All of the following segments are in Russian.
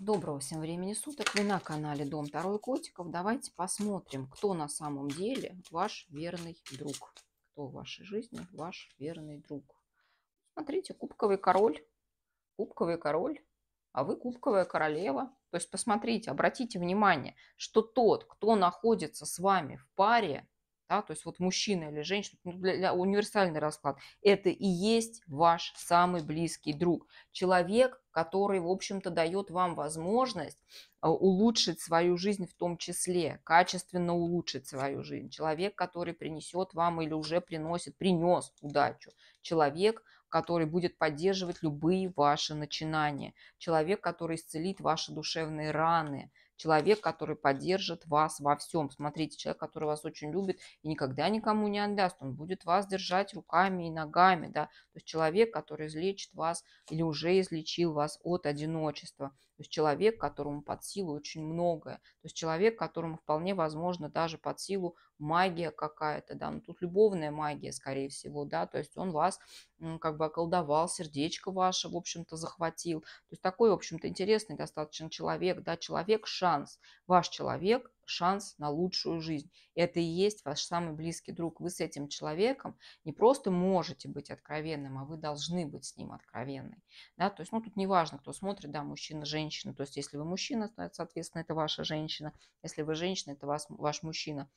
Доброго всем времени суток. Вы на канале Дом Второй Котиков. Давайте посмотрим, кто на самом деле ваш верный друг. Кто в вашей жизни ваш верный друг. Смотрите, кубковый король. Кубковый король. А вы кубковая королева. То есть посмотрите, обратите внимание, что тот, кто находится с вами в паре, да, то есть вот мужчина или женщина, ну, для, для, универсальный расклад, это и есть ваш самый близкий друг. Человек, который, в общем-то, дает вам возможность э, улучшить свою жизнь в том числе, качественно улучшить свою жизнь. Человек, который принесет вам или уже приносит, принес удачу. Человек, который будет поддерживать любые ваши начинания. Человек, который исцелит ваши душевные раны человек, который поддержит вас во всем. Смотрите, человек, который вас очень любит и никогда никому не отдаст, он будет вас держать руками и ногами, да, то есть человек, который излечит вас или уже излечил вас от одиночества, то есть человек, которому под силу очень многое, то есть человек, которому вполне возможно даже под силу магия какая-то, да, но ну, тут любовная магия, скорее всего, да, то есть он вас как бы околдовал, сердечко ваше, в общем-то, захватил, то есть такой, в общем-то, интересный достаточно человек, да, человек шанс. Ваш человек шанс на лучшую жизнь. Это и есть ваш самый близкий друг. Вы с этим человеком не просто можете быть откровенным, а вы должны быть с ним откровенной. Да? То есть, ну, тут неважно, кто смотрит, да, мужчина, женщина. То есть, если вы мужчина, соответственно, это ваша женщина. Если вы женщина, это вас, ваш мужчина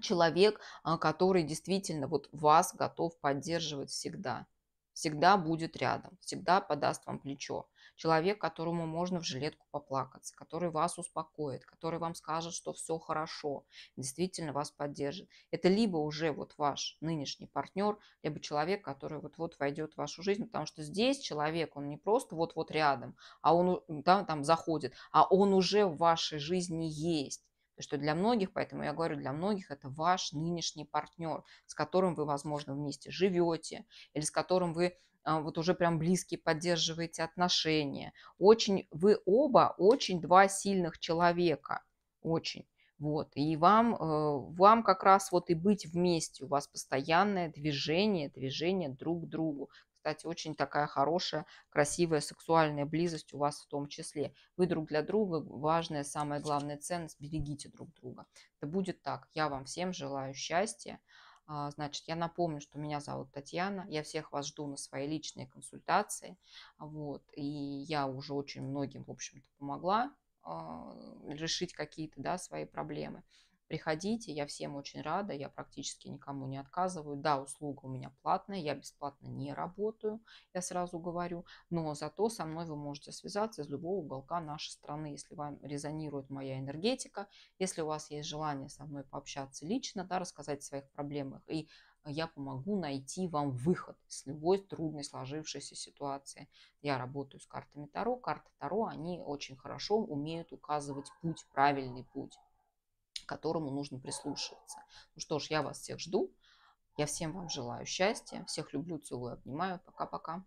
человек, а, который действительно вот вас готов поддерживать всегда всегда будет рядом, всегда подаст вам плечо. Человек, которому можно в жилетку поплакаться, который вас успокоит, который вам скажет, что все хорошо, действительно вас поддержит. Это либо уже вот ваш нынешний партнер, либо человек, который вот-вот войдет в вашу жизнь, потому что здесь человек, он не просто вот-вот рядом, а он там, там заходит, а он уже в вашей жизни есть что для многих, поэтому я говорю, для многих это ваш нынешний партнер, с которым вы, возможно, вместе живете или с которым вы а, вот уже прям близкие поддерживаете отношения. Очень, вы оба очень два сильных человека, очень. Вот, и вам, э, вам как раз вот и быть вместе, у вас постоянное движение, движение друг к другу, кстати, очень такая хорошая, красивая сексуальная близость у вас в том числе. Вы друг для друга важная, самая главная ценность. Берегите друг друга. Это будет так. Я вам всем желаю счастья. А, значит, я напомню, что меня зовут Татьяна. Я всех вас жду на свои личные консультации. Вот. И я уже очень многим, в общем-то, помогла а, решить какие-то да, свои проблемы. Приходите, я всем очень рада, я практически никому не отказываю. Да, услуга у меня платная, я бесплатно не работаю, я сразу говорю, но зато со мной вы можете связаться из любого уголка нашей страны, если вам резонирует моя энергетика, если у вас есть желание со мной пообщаться лично, да, рассказать о своих проблемах и я помогу найти вам выход с любой трудной сложившейся ситуации. Я работаю с картами Таро. Карты Таро, они очень хорошо умеют указывать путь, правильный путь к которому нужно прислушиваться. Ну что ж, я вас всех жду. Я всем вам желаю счастья. Всех люблю, целую, обнимаю. Пока-пока.